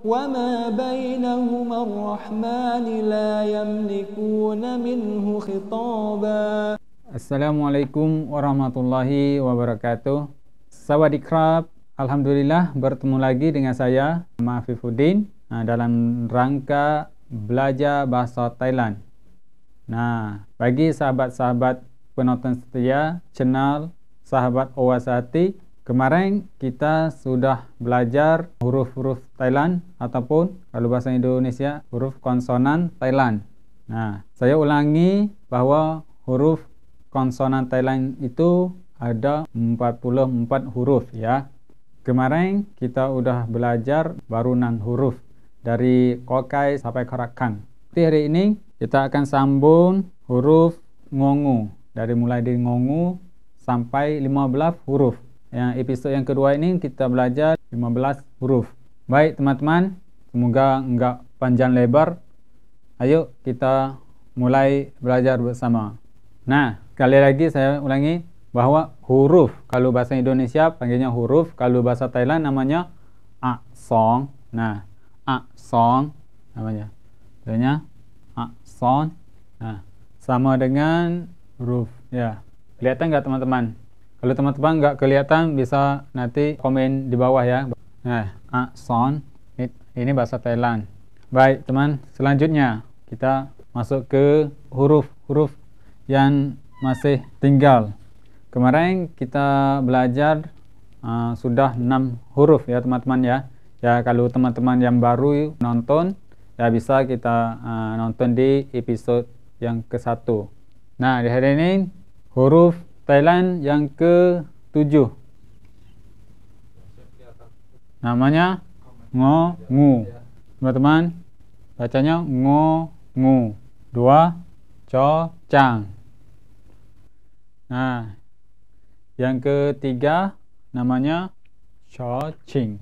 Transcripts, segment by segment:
وما بينهما الرحمن لا يملكون منه خطابا السلام عليكم ورحمة الله وبركاته كراب Alhamdulillah bertemu lagi dengan saya Mafifuddin nah, dalam rangka belajar bahasa Thailand. Nah, bagi sahabat-sahabat penonton setia channel Sahabat Owasati Kemarin kita sudah belajar huruf-huruf Thailand ataupun kalau bahasa Indonesia huruf konsonan Thailand. Nah, saya ulangi bahwa huruf konsonan Thailand itu ada 44 huruf ya. Kemarin kita sudah belajar barunan huruf dari kokai sampai karakang. Tapi hari ini kita akan sambung huruf ngongu dari mulai dari ngongu sampai 15 huruf yang episode yang kedua ini kita belajar 15 huruf. Baik teman-teman, semoga enggak panjang lebar. Ayo kita mulai belajar bersama. Nah, sekali lagi saya ulangi bahwa huruf kalau bahasa Indonesia panggilnya huruf, kalau bahasa Thailand namanya a song. Nah, a song namanya. Contohnya a song. Nah, sama dengan huruf ya. Kelihatan enggak teman-teman? Kalau teman-teman nggak kelihatan bisa nanti komen di bawah ya. Nah, akson ah, ini bahasa Thailand. Baik, teman. Selanjutnya kita masuk ke huruf-huruf yang masih tinggal. Kemarin kita belajar uh, sudah enam huruf ya teman-teman ya. Ya kalau teman-teman yang baru nonton ya bisa kita uh, nonton di episode yang ke satu. Nah, di hari ini huruf Thailand yang ke tujuh namanya ngo ngu teman-teman bacanya ngo ngu dua Cho-Chang. nah yang ketiga namanya cho ching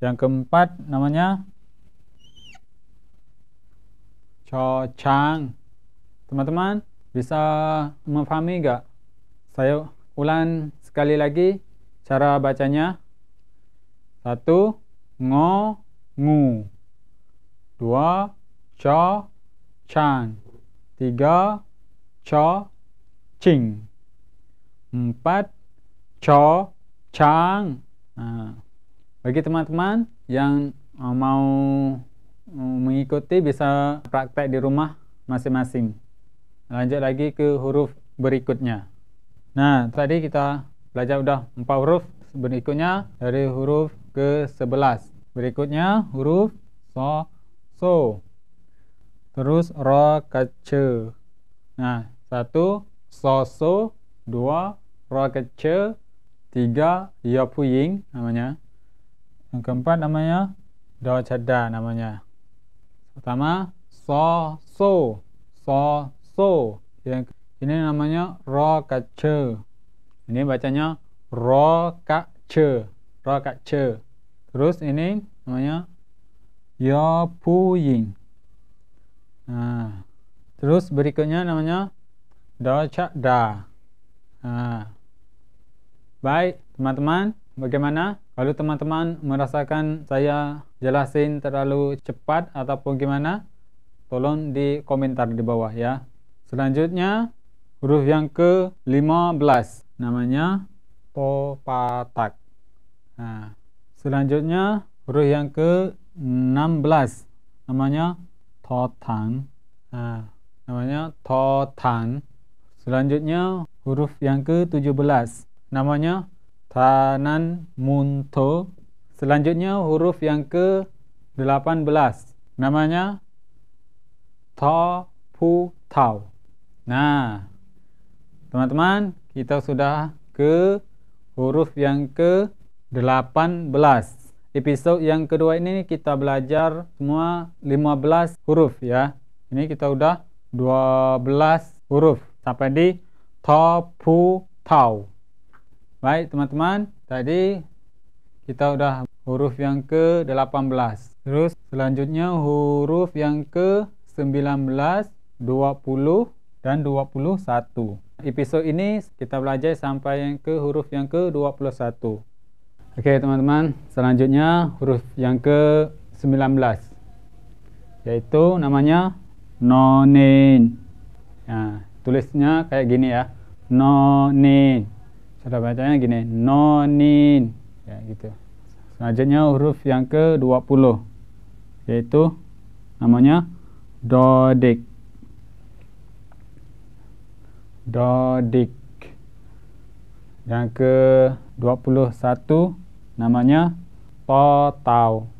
yang keempat namanya cho chang teman-teman bisa memahami gak? Saya ulang sekali lagi cara bacanya. Satu, ngo, ngu. Dua, cho, chan. Tiga, cho, ching Empat, cho, chang. Nah, bagi teman-teman yang eh, mau eh, mengikuti bisa praktek di rumah masing-masing lanjut lagi ke huruf berikutnya nah tadi kita belajar udah empat huruf berikutnya dari huruf ke sebelas. berikutnya huruf so so terus ro kece nah satu so so dua ro kece tiga ya puying namanya yang keempat namanya do cada namanya pertama so so so so ini namanya rokace ini bacanya rokace rokace terus ini namanya yopuyin ya nah terus berikutnya namanya chak da nah. baik teman-teman bagaimana kalau teman-teman merasakan saya jelasin terlalu cepat ataupun gimana tolong di komentar di bawah ya Selanjutnya huruf yang ke-15 namanya popatak. Nah, selanjutnya huruf yang ke-16 namanya totan. Nah, namanya totan. Selanjutnya huruf yang ke-17 namanya tanan munto. Selanjutnya huruf yang ke-18 namanya to pu tau. Nah, teman-teman, kita sudah ke huruf yang ke-18. Episode yang kedua ini kita belajar semua 15 huruf ya. Ini kita udah 12 huruf sampai di to, pu, tau. Baik, teman-teman, tadi kita udah huruf yang ke-18. Terus selanjutnya huruf yang ke-19, 20, dan 21. Episode ini kita belajar sampai yang ke huruf yang ke-21. Oke teman-teman, selanjutnya huruf yang ke-19 yaitu namanya nonin. Ya, tulisnya kayak gini ya. Nonin. Cara bacanya gini, nonin. Ya gitu. Selanjutnya huruf yang ke-20 yaitu namanya dodik. Dodik. Yang ke-21 namanya Totau.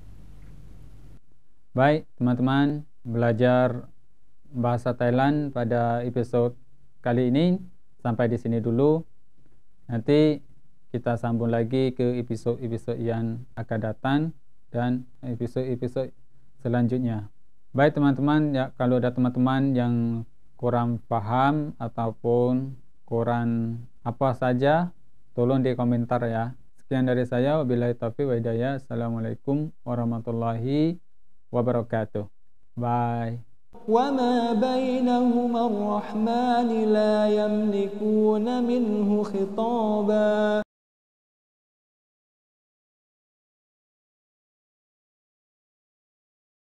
Baik, teman-teman, belajar bahasa Thailand pada episode kali ini sampai di sini dulu. Nanti kita sambung lagi ke episode-episode yang akan datang dan episode-episode selanjutnya. Baik teman-teman, ya kalau ada teman-teman yang kurang paham ataupun kurang apa saja tolong di komentar ya sekian dari saya wabillahi taufiq wa hidayah assalamualaikum warahmatullahi wabarakatuh bye